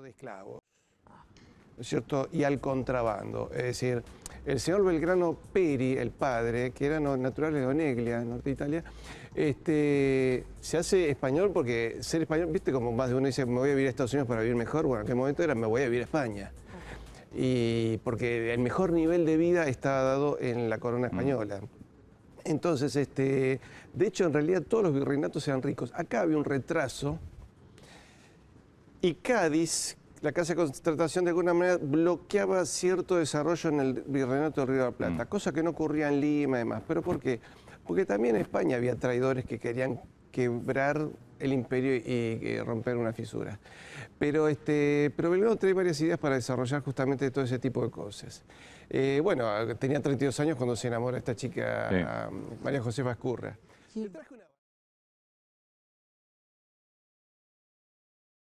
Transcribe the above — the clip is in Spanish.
de esclavos, ¿no es cierto? Y al contrabando. Es decir, el señor Belgrano Peri, el padre, que era natural de Oneglia, en norte de Italia, este, se hace español porque ser español, viste como más de uno dice, me voy a vivir a Estados Unidos para vivir mejor, bueno, en aquel momento era, me voy a vivir a España. Y porque el mejor nivel de vida estaba dado en la corona mm. española. Entonces, este, de hecho, en realidad todos los virreinatos eran ricos. Acá había un retraso y Cádiz, la Casa de contratación, de alguna manera bloqueaba cierto desarrollo en el virreinato del Río de la Plata, mm. cosa que no ocurría en Lima y demás. ¿Pero por qué? Porque también en España había traidores que querían quebrar el imperio y, eh, romper una fisura. Pero, este, pero Belgrano trae varias ideas para desarrollar justamente todo ese tipo de cosas. Eh, bueno, tenía 32 años cuando se enamora esta chica, María Josefa Escurra.